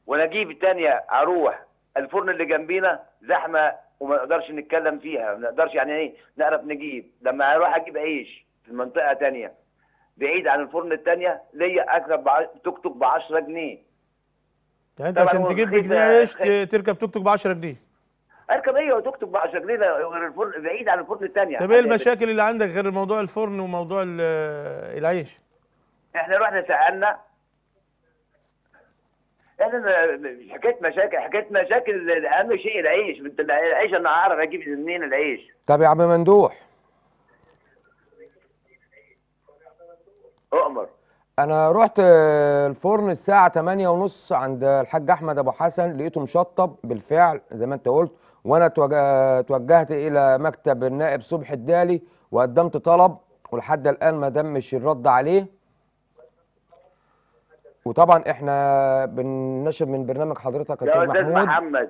Speaker 6: ونجيب الثانيه اروح الفرن اللي جنبينا زحمه وما نقدرش نتكلم فيها ما نقدرش يعني ايه نعرف نجيب لما اروح اجيب عيش في منطقه ثانيه بعيد عن الفرن الثانيه ليا اركب بع... توك توك ب 10 جنيه
Speaker 1: يعني انت عشان تجيب جنيه عيش تركب توك توك ب 10 جنيه
Speaker 6: اركب ايه توك توك ب 10 جنيه غير الفرن بعيد عن الفرن الثانيه طب ايه المشاكل
Speaker 1: اللي عندك غير موضوع الفرن وموضوع العيش؟
Speaker 6: احنا رحنا سالنا احنا حكيت مشاكل حكيت مشاكل اهم شيء العيش العيش انا عارف اجيب منين العيش
Speaker 3: طب يا عم مندوح اؤمر انا رحت الفرن الساعه 8 ونص عند الحاج احمد ابو حسن لقيته مشطب بالفعل زي ما انت قلت وانا توجهت الى مكتب النائب صبحي الدالي وقدمت طلب ولحد الان ما تمش الرد عليه وطبعا احنا بننشر من برنامج حضرتك يا استاذ محمود محمد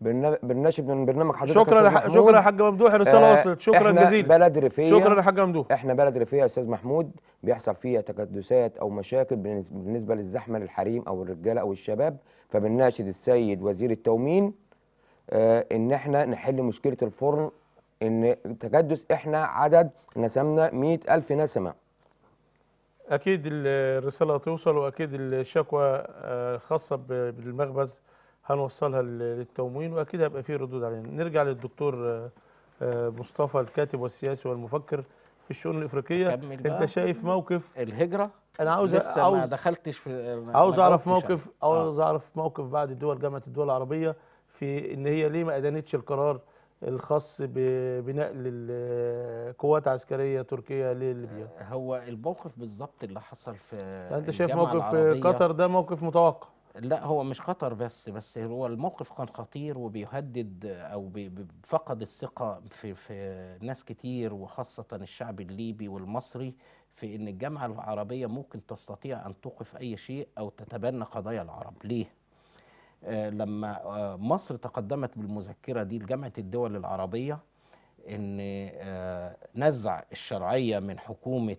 Speaker 3: بالناشد من برنامج حضرتك شكرا لح... شكرا يا حاج ممدوح الرساله آه، وصلت شكرا جزيلا بلد ريفيه شكرا يا حاج ممدوح احنا بلد ريفيه يا استاذ محمود بيحصل فيها تكدسات او مشاكل بالنسبه للزحمه للحريم او الرجاله او الشباب فبنناشد السيد وزير التومين آه ان احنا نحل مشكله الفرن ان تكدس احنا عدد نسمنا 100000 نسمه
Speaker 1: اكيد الرساله هتوصل واكيد الشكوى آه، خاصه بالمخبز هنوصلها للتموين واكيد هيبقى في ردود علينا نرجع للدكتور آه، آه، مصطفى الكاتب والسياسي والمفكر في الشؤون الافريقيه انت شايف موقف الهجره انا عاوز لسه عاوز ما دخلتش في عاوز اعرف موقف عاوز آه. اعرف موقف بعد الدول جامعه الدول العربيه في ان هي ليه ما ادانتش القرار الخاص بنقل القوات عسكريه تركيا لليبيا هو الموقف بالظبط اللي حصل في انت شايف موقف قطر
Speaker 2: ده موقف متوقع لا هو مش خطر بس بس هو الموقف كان خطير وبيهدد او فقد الثقه في في ناس كتير وخاصه الشعب الليبي والمصري في ان الجامعه العربيه ممكن تستطيع ان توقف اي شيء او تتبنى قضايا العرب ليه آه، لما آه، مصر تقدمت بالمذكره دي لجامعه الدول العربيه ان آه، نزع الشرعيه من حكومه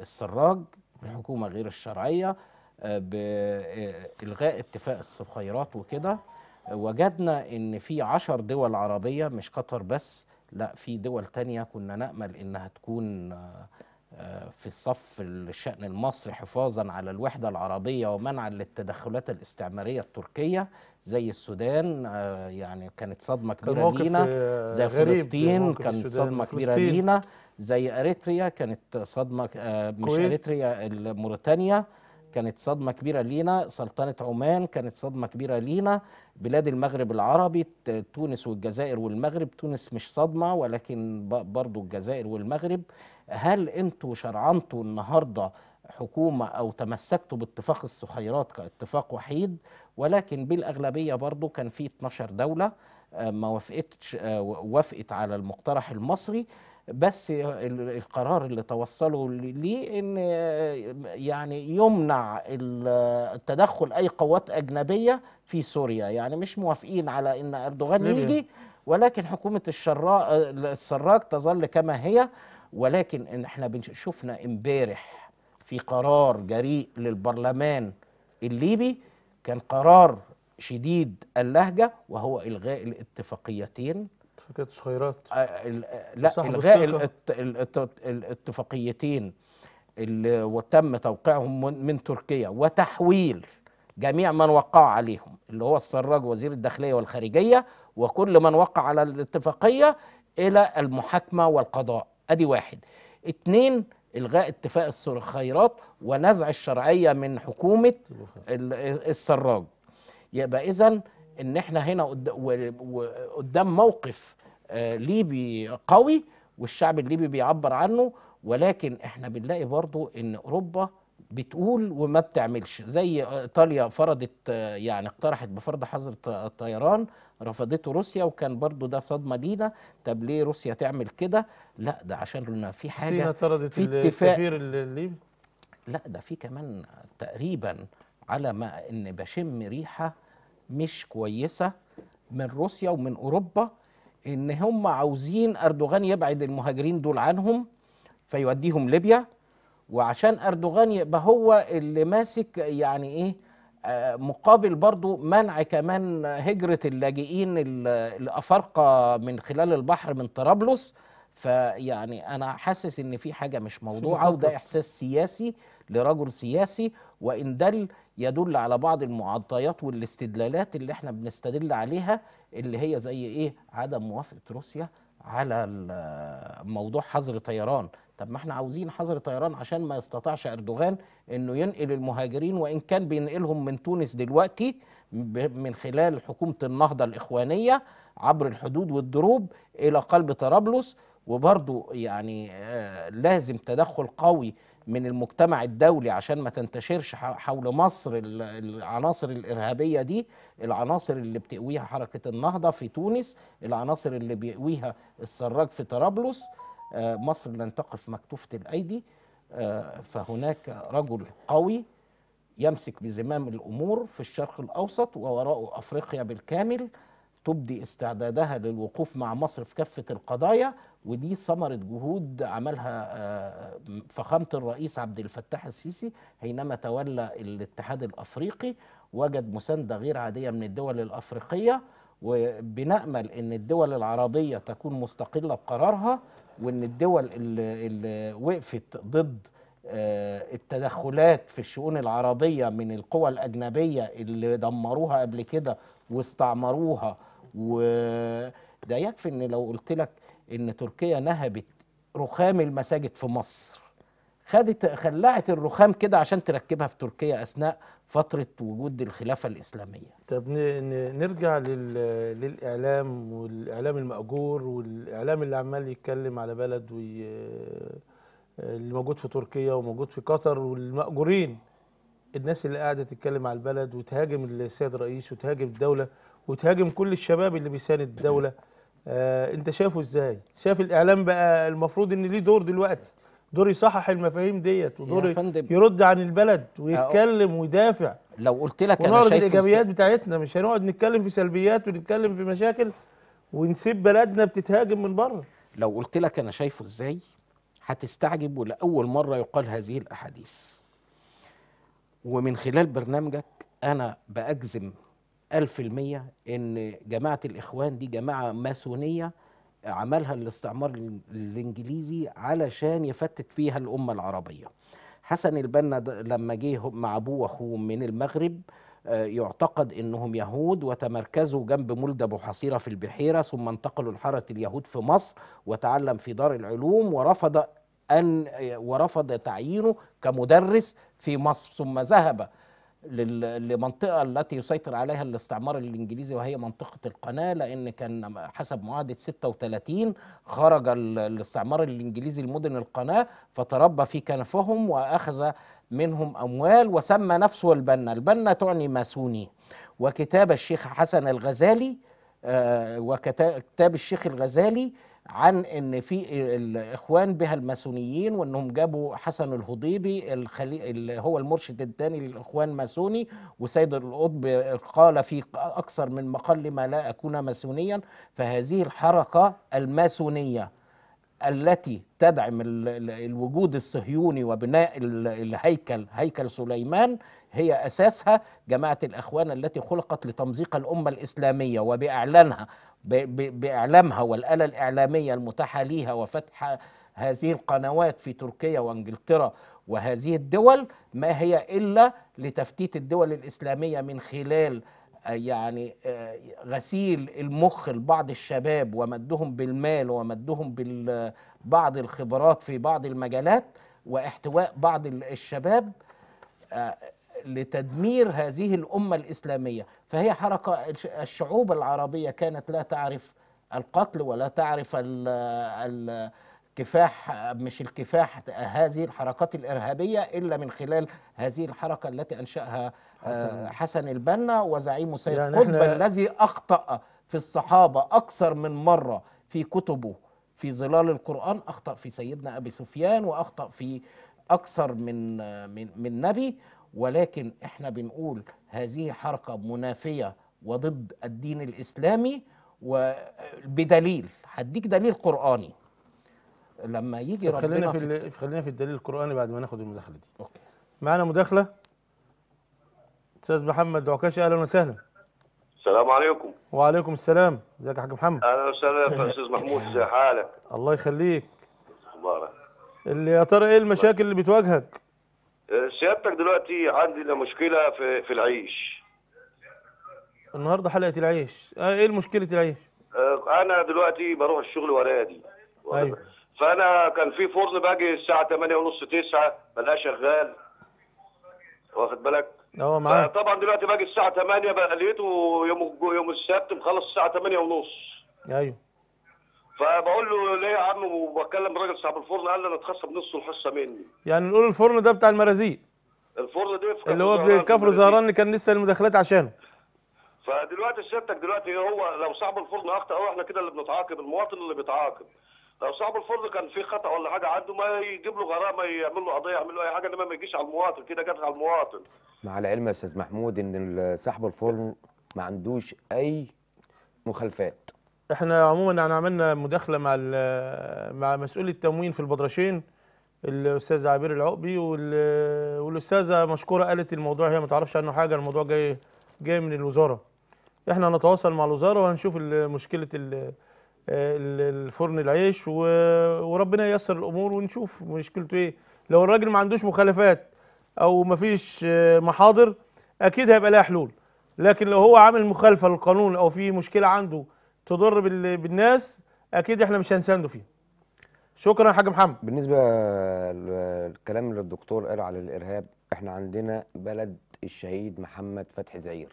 Speaker 2: السراج الحكومه غير الشرعيه بالغاء اتفاق الصفيرات وكده وجدنا ان في عشر دول عربيه مش قطر بس لا في دول تانية كنا نامل انها تكون آه، في الصف الشأن المصري حفاظا على الوحدة العربية ومنعا للتدخلات الاستعمارية التركية زي السودان آه، يعني كانت صدمة كبيرة لينا آه، زي فلسطين كانت صدمة كبيرة لينا زي أريتريا كانت صدمة مش أريتريا موريتانيا كانت صدمة كبيرة لينا سلطنة عمان كانت صدمة كبيرة لينا بلاد المغرب العربي تونس والجزائر والمغرب تونس مش صدمة ولكن برضو الجزائر والمغرب هل انتوا شرعنتوا النهاردة حكومة أو تمسكتوا باتفاق السخيرات كاتفاق وحيد ولكن بالأغلبية برضو كان في 12 دولة آه، ما وافقتش آه، وافقت على المقترح المصري بس القرار اللي توصلوا ليه ان يعني يمنع التدخل اي قوات اجنبيه في سوريا يعني مش موافقين على ان اردوغان يجي ولكن حكومه الشراء السراج تظل كما هي ولكن إن احنا شفنا امبارح في قرار جريء للبرلمان الليبي كان قرار شديد اللهجه وهو الغاء الاتفاقيتين شركات الصغيرات آه، آه، لا الغاء الاتفاقيتين اللي وتم توقيعهم من تركيا وتحويل جميع من وقع عليهم اللي هو السراج وزير الداخلية والخارجية وكل من وقع على الاتفاقية إلى المحاكمة والقضاء أدي واحد اتنين إلغاء اتفاق الخيرات ونزع الشرعية من حكومة السراج يبقى إذا ان احنا هنا قدام موقف آه، ليبي قوي والشعب الليبي بيعبر عنه ولكن احنا بنلاقي برضو ان اوروبا بتقول وما بتعملش زي ايطاليا فرضت آه، يعني اقترحت بفرض حظر الطيران رفضته روسيا وكان برضو ده صدمه لينا طب ليه روسيا تعمل كده لا ده عشان في حاجه سينا طردت في السفير الليبي لا ده في كمان تقريبا على ما ان بشم ريحه مش كويسه من روسيا ومن اوروبا ان هم عاوزين اردوغان يبعد المهاجرين دول عنهم فيوديهم ليبيا وعشان اردوغان يبقى هو اللي ماسك يعني ايه آه، مقابل برضو منع كمان هجرة اللاجئين الأفارقة من خلال البحر من طرابلس فيعني أنا حاسس إن في حاجة مش موضوعة وده إحساس سياسي لرجل سياسي وإن دل يدل على بعض المعطيات والاستدلالات اللي احنا بنستدل عليها اللي هي زي ايه عدم موافقه روسيا على موضوع حظر طيران طب ما احنا عاوزين حظر طيران عشان ما يستطعش اردوغان انه ينقل المهاجرين وان كان بينقلهم من تونس دلوقتي من خلال حكومه النهضه الاخوانيه عبر الحدود والدروب الى قلب طرابلس وبرضه يعني آه، لازم تدخل قوي من المجتمع الدولي عشان ما تنتشرش حول مصر العناصر الارهابيه دي العناصر اللي بتقويها حركه النهضه في تونس العناصر اللي بيقويها السراج في طرابلس آه، مصر لن تقف مكتوفه الايدي آه، فهناك رجل قوي يمسك بزمام الامور في الشرق الاوسط ووراءه افريقيا بالكامل تبدي استعدادها للوقوف مع مصر في كافة القضايا ودي ثمرة جهود عملها آه، فخامة الرئيس عبد الفتاح السيسي حينما تولى الاتحاد الأفريقي وجد مساندة غير عادية من الدول الأفريقية وبنأمل أن الدول العربية تكون مستقلة بقرارها وأن الدول اللي, اللي وقفت ضد آه، التدخلات في الشؤون العربية من القوى الأجنبية اللي دمروها قبل كده واستعمروها وده يكفي ان لو قلت لك ان تركيا نهبت رخام المساجد في مصر خدت خلعت الرخام كده عشان تركبها في تركيا اثناء فتره وجود الخلافه الاسلاميه.
Speaker 1: طب نرجع للاعلام والاعلام الماجور والاعلام اللي عمال يتكلم على بلد وي... اللي موجود في تركيا وموجود في قطر والماجورين الناس اللي قاعده تتكلم على البلد وتهاجم السيد الرئيس وتهاجم الدوله وتهاجم كل الشباب اللي بيساند الدوله آه انت شايفه ازاي؟ شايف الاعلام بقى المفروض ان ليه دور دلوقتي دور يصحح المفاهيم ديت ودور يرد عن البلد أه. ويتكلم ويدافع لو قلت لك انا شايف الايجابيات بتاعتنا مش هنقعد نتكلم في سلبيات ونتكلم في مشاكل ونسيب بلدنا بتتهاجم من بره لو قلت لك انا شايفه ازاي هتستعجب ولاول مره يقال هذه
Speaker 2: الاحاديث ومن خلال برنامجك انا باجزم ألف المية إن جماعة الإخوان دي جماعة ماسونية عملها الاستعمار الإنجليزي علشان يفتت فيها الأمة العربية حسن البنا لما جه مع أبوه وأخوه من المغرب آه، يعتقد انهم يهود وتمركزوا جنب مولد ابو حصيره في البحيره ثم انتقلوا لحاره اليهود في مصر وتعلم في دار العلوم ورفض ان آه، ورفض تعيينه كمدرس في مصر ثم ذهب للمنطقه التي يسيطر عليها الاستعمار الانجليزي وهي منطقه القناه لان كان حسب معاهده 36 خرج الاستعمار الانجليزي لمدن القناه فتربى في كنفهم واخذ منهم اموال وسمى نفسه البنا، البنا تعني ماسوني وكتاب الشيخ حسن الغزالي آه، وكتاب الشيخ الغزالي عن ان في الاخوان بها الماسونيين وانهم جابوا حسن الهضيبي اللي هو المرشد الثاني للاخوان ماسوني وسيد القطب قال في اكثر من مقال ما لا اكون ماسونيا فهذه الحركه الماسونيه التي تدعم الوجود الصهيوني وبناء الهيكل هيكل سليمان هي اساسها جماعه الاخوان التي خلقت لتمزيق الامه الاسلاميه وباعلانها باعلامها والاله الاعلاميه المتاحه ليها وفتح هذه القنوات في تركيا وانجلترا وهذه الدول ما هي الا لتفتيت الدول الاسلاميه من خلال يعني غسيل المخ لبعض الشباب ومدهم بالمال ومدهم ببعض الخبرات في بعض المجالات واحتواء بعض الشباب لتدمير هذه الامه الاسلاميه فهي حركه الشعوب العربيه كانت لا تعرف القتل ولا تعرف الكفاح مش الكفاح هذه الحركات الارهابيه الا من خلال هذه الحركه التي انشاها آه، حسن, حسن البنا وزعيم سيد يعني قطب الذي اخطا في الصحابه اكثر من مره في كتبه في ظلال القران اخطا في سيدنا ابي سفيان واخطا في اكثر من آه، من من نبي ولكن احنا بنقول هذه حركه منافيه وضد الدين الاسلامي وبدليل هديك دليل
Speaker 1: قراني لما يجي ربنا خلينا في, في خلينا في الدليل القراني بعد ما ناخد المداخله دي اوكي معانا مداخله استاذ محمد دعكاشي اهلا وسهلا
Speaker 4: السلام عليكم
Speaker 1: وعليكم السلام ازيك يا حاج محمد
Speaker 4: اهلا وسهلا يا استاذ محمود ازي حالك
Speaker 1: الله يخليك اخبارك اللي يا ترى ايه المشاكل اللي بتواجهك
Speaker 4: آه، سيادتك دلوقتي عندي مشكله في في العيش
Speaker 1: النهارده حلقه العيش آه، ايه مشكله العيش
Speaker 4: آه، انا دلوقتي بروح الشغل ورايا دي ايوه فانا كان في فرن باجي الساعه 8 ونص 9 بلاقيه شغال واخد بالك اه معاك طبعا دلوقتي باجي الساعه 8 بقى لقيته يوم يوم السبت مخلص الساعه 8 ونص ايوه فبقول له ليه يا عم وبكلم الراجل صاحب الفرن قال لي انا اتخصم نص الحصه مني
Speaker 1: يعني نقول الفرن ده بتاع المرازيق
Speaker 4: الفرن ده اللي هو كفر زهران اللي
Speaker 1: كان لسه المداخلات عشانه
Speaker 4: فدلوقتي سيادتك دلوقتي هو لو صاحب الفرن اخطا هو احنا كده اللي بنتعاقب المواطن اللي بيتعاقب لو صاحب الفرن كان في خطا ولا حاجه عنده ما يجيب له غرامه يعمل له قضيه يعمل له اي حاجه انما ما يجيش على المواطن كده جت على المواطن
Speaker 3: مع العلم يا استاذ محمود ان صاحب الفرن ما عندوش اي مخالفات احنا عموما يعني عملنا مداخله مع
Speaker 1: مع مسؤول التموين في البدرشين الاستاذ عبير العقبي والاستاذه مشكوره قالت الموضوع هي ما تعرفش عنه حاجه الموضوع جاي جاي من الوزاره احنا هنتواصل مع الوزاره وهنشوف مشكله الفرن العيش وربنا ييسر الامور ونشوف مشكلته ايه لو الراجل ما عندوش مخالفات او ما فيش محاضر اكيد هيبقى لها حلول لكن لو هو عامل مخالفه للقانون او في مشكله عنده تضر بالناس اكيد احنا مش
Speaker 3: هنسانده فيه شكرا يا حاج محمد بالنسبه للكلام اللي الدكتور قاله على الارهاب احنا عندنا بلد الشهيد محمد فتحي زعير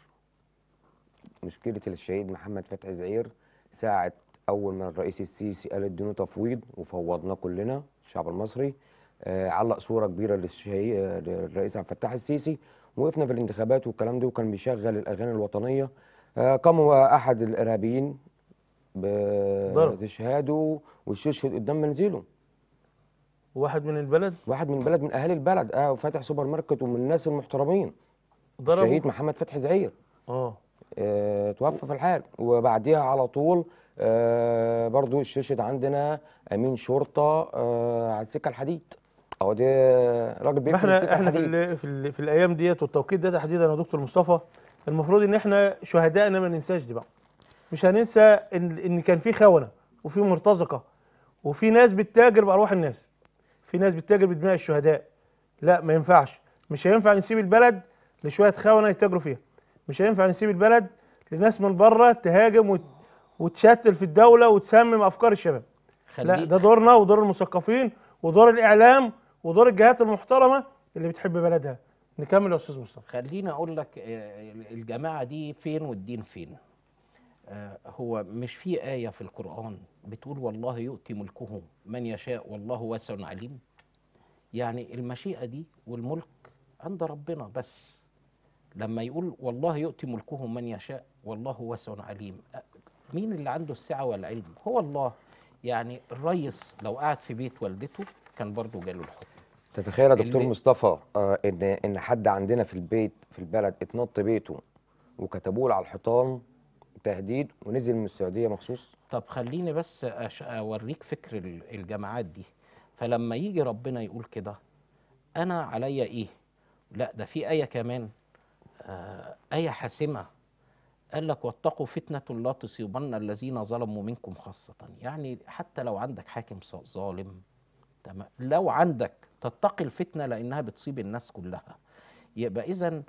Speaker 3: مشكله الشهيد محمد فتحي زعير ساعه اول ما الرئيس السيسي قال ادينه تفويض وفوضناه كلنا الشعب المصري آه علق صوره كبيره للشهيد للرئيس عبد الفتاح السيسي وقفنا في الانتخابات والكلام ده وكان بيشغل الاغاني الوطنيه آه قام احد الارهابيين بتشهاده ويستشهد قدام منزله واحد من البلد واحد من البلد من اهالي البلد اه وفاتح سوبر ماركت ومن الناس المحترمين ضربه شهيد محمد فتحي زعير اه, آه، توفى في الحال وبعديها على طول آه برضو الشيشد عندنا امين شرطه آه على السكه الحديد هو ده راجل بيمشي السكه احنا الحديد
Speaker 1: احنا في, في, في الايام ديت والتوقيت ده تحديدا يا دكتور مصطفى المفروض ان احنا شهدائنا ما ننساش دي بقى مش هننسى ان ان كان في خونه وفي مرتزقه وفي ناس بتتاجر بارواح الناس في ناس بتتاجر بدماء الشهداء لا ما ينفعش مش هينفع نسيب البلد لشويه خونه يتاجروا فيها مش هينفع نسيب البلد لناس من بره تهاجم وتشتل في الدوله وتسمم افكار الشباب لا ده دورنا ودور المثقفين ودور الاعلام ودور الجهات المحترمه اللي بتحب بلدها نكمل يا استاذ مصطفى
Speaker 2: خليني اقول لك آه، آه، الجماعه دي فين والدين فين آه، هو مش في آية في القرآن بتقول والله يؤتي ملكه من يشاء والله واسع عليم يعني المشيئة دي والملك عند ربنا بس لما يقول والله يؤتي ملكه من يشاء والله واسع عليم آه، مين اللي عنده السعة والعلم هو الله يعني الريس لو قعد في بيت والدته كان برضه جاله الحكم
Speaker 3: تتخيل يا دكتور مصطفى آه، ان ان حد عندنا في البيت في البلد اتنط بيته وكتبوه على الحيطان تهديد ونزل من السعوديه مخصوص
Speaker 2: طب خليني بس أش... اوريك فكر الجماعات دي فلما يجي ربنا يقول كده انا عليا ايه لا ده في ايه كمان آه ايه حاسمه قال لك واتقوا فتنة لا تصيبن الذين ظلموا منكم خاصة يعني حتى لو عندك حاكم ظالم تمام لو عندك تتقي الفتنة لأنها بتصيب الناس كلها يبقى إذا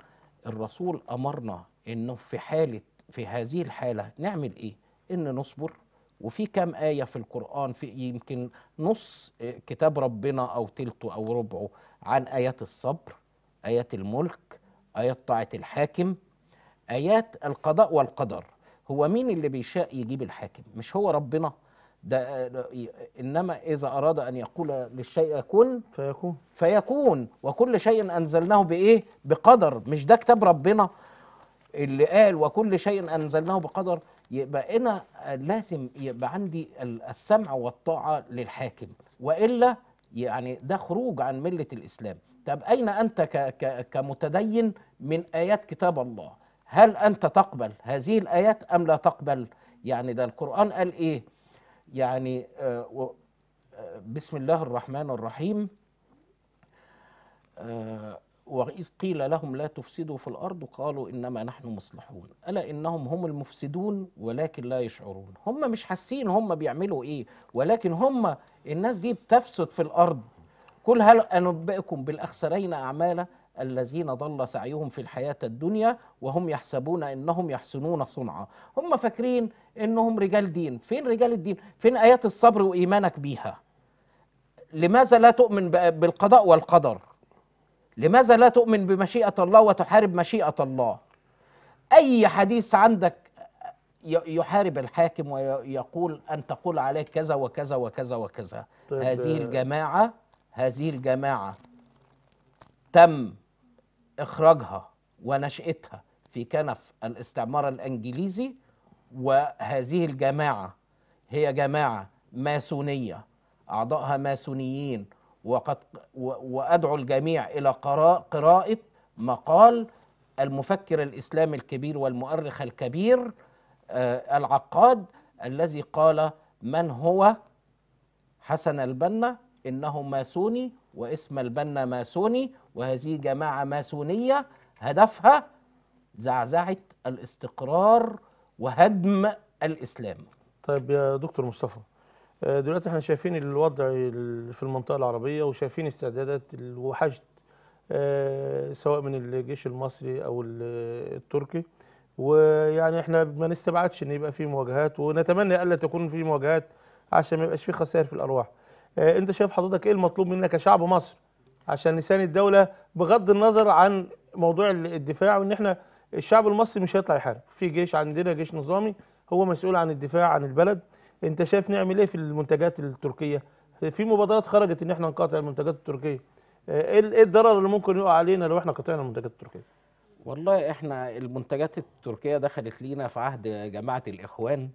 Speaker 2: الرسول أمرنا أنه في حالة في هذه الحالة نعمل إيه؟ إن نصبر وفي كام آية في القرآن في يمكن نص آه، كتاب ربنا أو تلته أو ربعه عن آيات الصبر آيات الملك آيات طاعة الحاكم آيات القضاء والقدر هو مين اللي بيشاء يجيب الحاكم مش هو ربنا ده آه، انما اذا اراد ان يقول للشيء كن فيكون فيكون وكل شيء انزلناه بايه بقدر مش ده كتاب ربنا اللي قال وكل شيء انزلناه بقدر يبقى انا لازم يبقى عندي السمع والطاعه للحاكم والا يعني ده خروج عن مله الاسلام طب اين انت كمتدين من ايات كتاب الله هل انت تقبل هذه الايات ام لا تقبل يعني ده القران قال ايه يعني آه، آه، بسم الله الرحمن الرحيم آه، وإذ قيل لهم لا تفسدوا في الأرض قالوا إنما نحن مصلحون ألا إنهم هم المفسدون ولكن لا يشعرون هم مش حاسين هم بيعملوا إيه ولكن هم الناس دي بتفسد في الأرض قل هل أنبئكم بالأخسرين أعمالا الذين ضل سعيهم في الحياة الدنيا وهم يحسبون أنهم يحسنون صنعا هم فاكرين أنهم رجال دين فين رجال الدين فين آيات الصبر وإيمانك بيها لماذا لا تؤمن بالقضاء والقدر لماذا لا تؤمن بمشيئة الله وتحارب مشيئة الله أي حديث عندك يحارب الحاكم ويقول أن تقول عليه كذا وكذا وكذا وكذا طيب هذه آه، الجماعة هذه الجماعة تم إخراجها ونشأتها في كنف الاستعمار الإنجليزي وهذه الجماعة هي جماعة ماسونية أعضائها ماسونيين وقد وادعو الجميع الى قراءه مقال المفكر الاسلامي الكبير والمؤرخ الكبير آه، العقاد الذي قال من هو حسن البنا انه ماسوني واسم البنا ماسوني وهذه جماعه ماسونيه هدفها زعزعه الاستقرار
Speaker 1: وهدم الاسلام. طيب يا دكتور مصطفى آه، دلوقتي احنا شايفين الوضع في المنطقه العربيه وشايفين استعدادات وحشد آه، سواء من الجيش المصري او التركي ويعني احنا ما نستبعدش ان يبقى في مواجهات ونتمنى الا تكون في مواجهات عشان ما يبقاش في خسائر في الارواح آه، انت شايف حضرتك ايه المطلوب منا كشعب مصر عشان لسان الدوله بغض النظر عن موضوع الدفاع وان احنا الشعب المصري مش هيطلع يحارب في جيش عندنا جيش نظامي هو مسؤول عن الدفاع عن البلد انت شايف نعمل ايه في المنتجات التركيه في مبادرات خرجت ان احنا نقاطع المنتجات التركيه ايه, ايه الضرر اللي ممكن يقع علينا لو احنا قطعنا المنتجات التركيه والله احنا المنتجات التركيه دخلت
Speaker 2: لينا في عهد جماعه الاخوان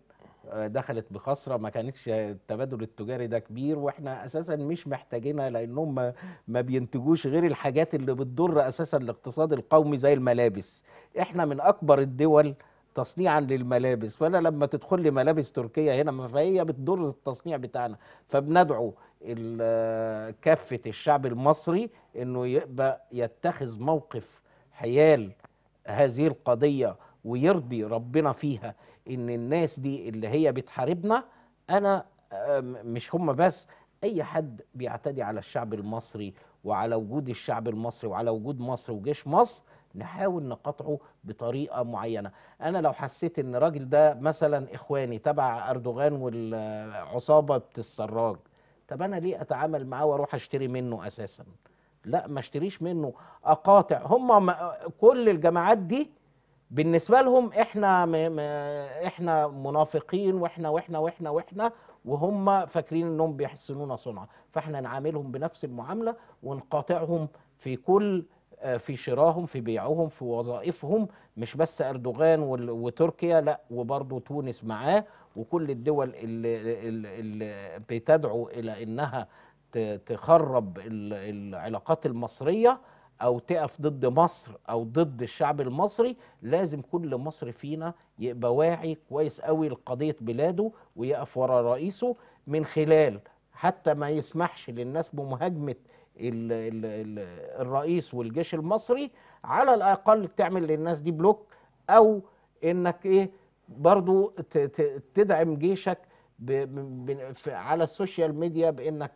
Speaker 2: آه، دخلت بخسره ما كانتش التبادل التجاري ده كبير واحنا اساسا مش محتاجينها لانهم ما بينتجوش غير الحاجات اللي بتضر اساسا الاقتصاد القومي زي الملابس احنا من اكبر الدول تصنيعا للملابس فانا لما تدخل لي ملابس تركيه هنا فهي بتضر التصنيع بتاعنا فبندعو آه، كافه الشعب المصري انه يبقى يتخذ موقف حيال هذه القضيه ويرضي ربنا فيها ان الناس دي اللي هي بتحاربنا انا آه، مش هم بس اي حد بيعتدي على الشعب المصري وعلى وجود الشعب المصري وعلى وجود مصر وجيش مصر نحاول نقاطعه بطريقه معينه انا لو حسيت ان الراجل ده مثلا اخواني تبع اردوغان والعصابه السراج طب انا ليه اتعامل معاه واروح اشتري منه اساسا لا ما اشتريش منه اقاطع هم كل الجماعات دي بالنسبه لهم احنا م م احنا منافقين واحنا واحنا واحنا واحنا وهم فاكرين انهم بيحسنونا صنعا فاحنا نعاملهم بنفس المعامله ونقاطعهم في كل آه، في شراهم في بيعهم في وظائفهم مش بس اردوغان وتركيا لا وبرضه تونس معاه وكل الدول اللي, اللي بتدعو الى انها تخرب العلاقات المصريه او تقف ضد مصر او ضد الشعب المصري لازم كل مصري فينا يبقى واعي كويس قوي لقضيه بلاده ويقف ورا رئيسه من خلال حتى ما يسمحش للناس بمهاجمه ال ال الرئيس والجيش المصري على الاقل تعمل للناس دي بلوك او انك ايه برضو تدعم جيشك على السوشيال ميديا بانك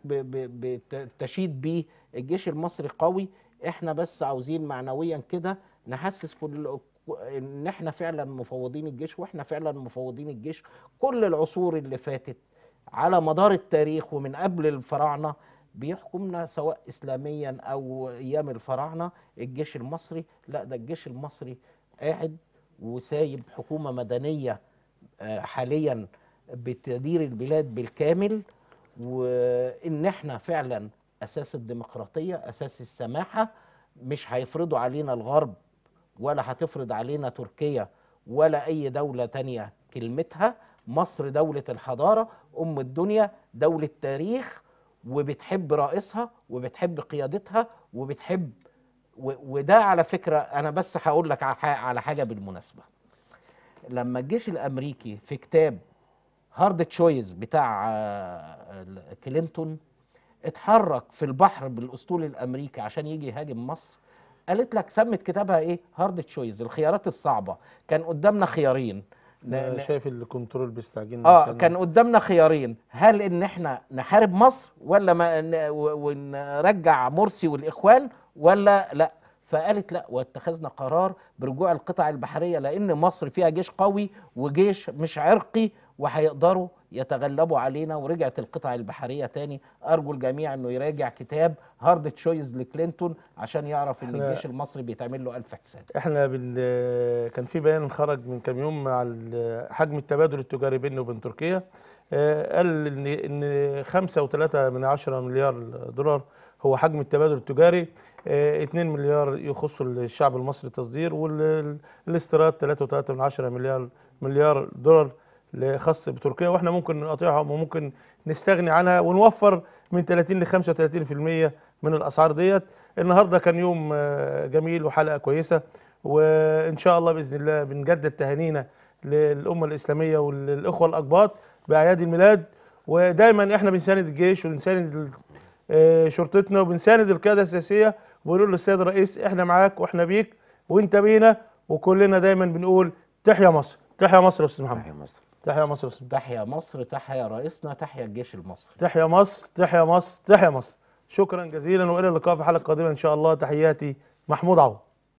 Speaker 2: تشيد بيه الجيش المصري قوي احنا بس عاوزين معنويا كده نحسس كل ان احنا فعلا مفوضين الجيش واحنا فعلا مفوضين الجيش كل العصور اللي فاتت على مدار التاريخ ومن قبل الفراعنه بيحكمنا سواء اسلاميا او ايام الفراعنه الجيش المصري لا ده الجيش المصري قاعد وسايب حكومه مدنيه آه، حاليا بتدير البلاد بالكامل وان احنا فعلا اساس الديمقراطيه اساس السماحه مش هيفرضوا علينا الغرب ولا هتفرض علينا تركيا ولا اي دوله تانية كلمتها مصر دوله الحضاره ام الدنيا دوله تاريخ وبتحب رئيسها وبتحب قيادتها وبتحب وده على فكره انا بس هقول لك على حاجه بالمناسبه لما الجيش الامريكي في كتاب هارد تشويز بتاع آه، كلينتون اتحرك في البحر بالاسطول الامريكي عشان يجي يهاجم مصر قالت لك سمت كتابها ايه هارد تشويز الخيارات الصعبه كان قدامنا خيارين
Speaker 1: لا آه، لا شايف الكنترول بيستعجلنا اه كان
Speaker 2: قدامنا خيارين هل ان احنا نحارب مصر ولا ما ونرجع مرسي والاخوان ولا لا فقالت لا واتخذنا قرار برجوع القطع البحريه لان مصر فيها جيش قوي وجيش مش عرقي وهيقدروا يتغلبوا علينا ورجعت القطع البحريه تاني ارجو الجميع انه يراجع كتاب هارد تشويز لكلينتون عشان يعرف ان الجيش المصري بيتعمل له الف حساب
Speaker 1: احنا بال... كان في بيان خرج من كام يوم مع حجم التبادل التجاري بيننا وبين تركيا آه، قال ان ان وثلاثة من عشرة مليار دولار هو حجم التبادل التجاري 2 آه، مليار يخص الشعب المصري تصدير والاستيراد 3.3 مليار مليار دولار خاص بتركيا واحنا ممكن نقاطعها وممكن نستغني عنها ونوفر من 30 ل 35% من الاسعار ديت النهارده كان يوم آه، جميل وحلقه كويسه وان شاء الله باذن الله بنجدد تهانينا للامه الاسلاميه وللاخوه الاقباط باعياد الميلاد ودايما احنا بنساند الجيش وبنساند آه، شرطتنا وبنساند القياده السياسيه ونقول للسيد الرئيس احنا معاك واحنا بيك وانت بينا وكلنا دايما بنقول تحيا مصر تحيا مصر يا استاذ محمد تحيا مصر تحيا مصر تحيا مصر تحيا رئيسنا تحيا الجيش المصري تحيا مصر تحيا مصر تحيا مصر شكرا جزيلا والى اللقاء في حلقه قادمه ان شاء الله تحياتي محمود عوض